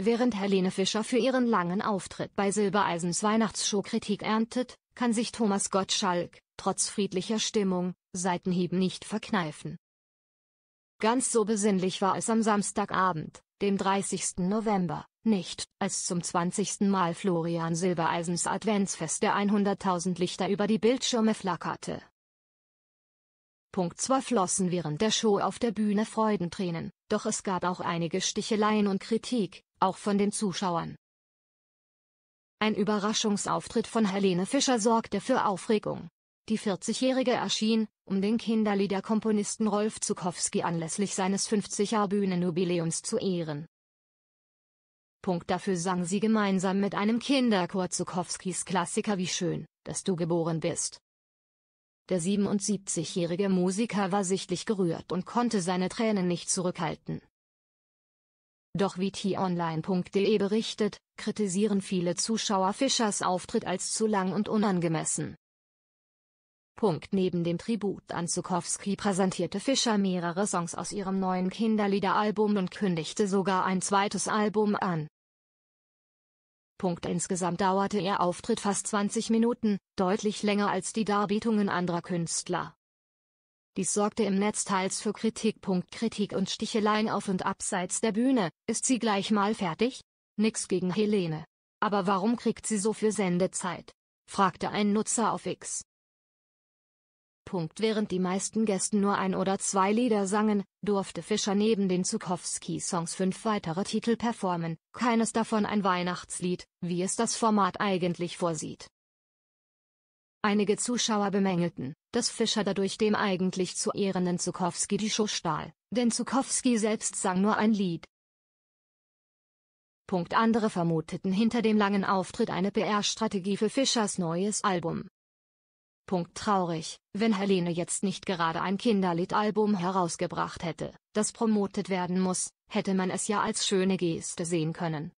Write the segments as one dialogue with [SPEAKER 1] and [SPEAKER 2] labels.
[SPEAKER 1] Während Helene Fischer für ihren langen Auftritt bei Silbereisens Weihnachtsshow Kritik erntet, kann sich Thomas Gottschalk, trotz friedlicher Stimmung, Seitenhieben nicht verkneifen. Ganz so besinnlich war es am Samstagabend, dem 30. November, nicht, als zum 20. Mal Florian Silbereisens Adventsfest der 100.000 Lichter über die Bildschirme flackerte. Punkt 2 flossen während der Show auf der Bühne Freudentränen, doch es gab auch einige Sticheleien und Kritik, auch von den Zuschauern. Ein Überraschungsauftritt von Helene Fischer sorgte für Aufregung. Die 40-Jährige erschien, um den Kinderliederkomponisten Rolf Zukowski anlässlich seines 50er Bühnenjubiläums zu ehren. Punkt dafür sang sie gemeinsam mit einem Kinderchor Zukowskis Klassiker Wie schön, dass du geboren bist. Der 77-jährige Musiker war sichtlich gerührt und konnte seine Tränen nicht zurückhalten. Doch wie t-online.de berichtet, kritisieren viele Zuschauer Fischers Auftritt als zu lang und unangemessen. Punkt Neben dem Tribut an Zukowski präsentierte Fischer mehrere Songs aus ihrem neuen Kinderliederalbum und kündigte sogar ein zweites Album an. Punkt Insgesamt dauerte ihr Auftritt fast 20 Minuten, deutlich länger als die Darbietungen anderer Künstler. Dies sorgte im Netz teils für Kritik. Kritik und Sticheleien auf und abseits der Bühne, ist sie gleich mal fertig? Nix gegen Helene. Aber warum kriegt sie so viel Sendezeit? fragte ein Nutzer auf X. Punkt. Während die meisten Gästen nur ein oder zwei Lieder sangen, durfte Fischer neben den Zukowski-Songs fünf weitere Titel performen, keines davon ein Weihnachtslied, wie es das Format eigentlich vorsieht. Einige Zuschauer bemängelten, dass Fischer dadurch dem eigentlich zu ehrenden Zukowski die Show stahl, denn Zukowski selbst sang nur ein Lied. Punkt andere vermuteten hinter dem langen Auftritt eine PR-Strategie für Fischers neues Album. Punkt traurig, wenn Helene jetzt nicht gerade ein Kinderliedalbum herausgebracht hätte, das promotet werden muss, hätte man es ja als schöne Geste sehen können.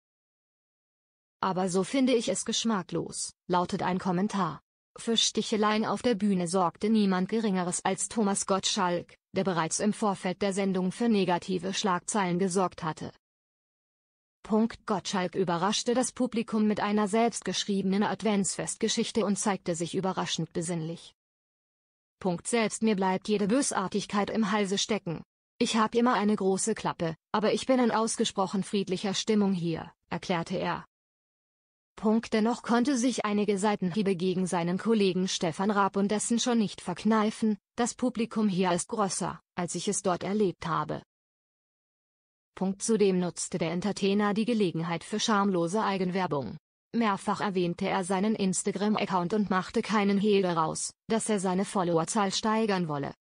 [SPEAKER 1] Aber so finde ich es geschmacklos, lautet ein Kommentar. Für Sticheleien auf der Bühne sorgte niemand Geringeres als Thomas Gottschalk, der bereits im Vorfeld der Sendung für negative Schlagzeilen gesorgt hatte. Punkt Gottschalk überraschte das Publikum mit einer selbstgeschriebenen Adventsfestgeschichte und zeigte sich überraschend besinnlich. Punkt selbst mir bleibt jede Bösartigkeit im Halse stecken. Ich hab immer eine große Klappe, aber ich bin in ausgesprochen friedlicher Stimmung hier, erklärte er. Punkt Dennoch konnte sich einige Seitenhiebe gegen seinen Kollegen Stefan Raab und dessen schon nicht verkneifen, das Publikum hier ist größer, als ich es dort erlebt habe. Punkt Zudem nutzte der Entertainer die Gelegenheit für schamlose Eigenwerbung. Mehrfach erwähnte er seinen Instagram-Account und machte keinen Hehl daraus, dass er seine Followerzahl steigern wolle.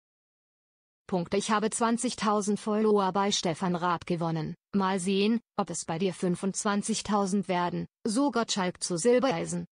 [SPEAKER 1] Punkt. Ich habe 20.000 Follower bei Stefan Raab gewonnen. Mal sehen, ob es bei dir 25.000 werden, so Gottschalk zu Silbereisen.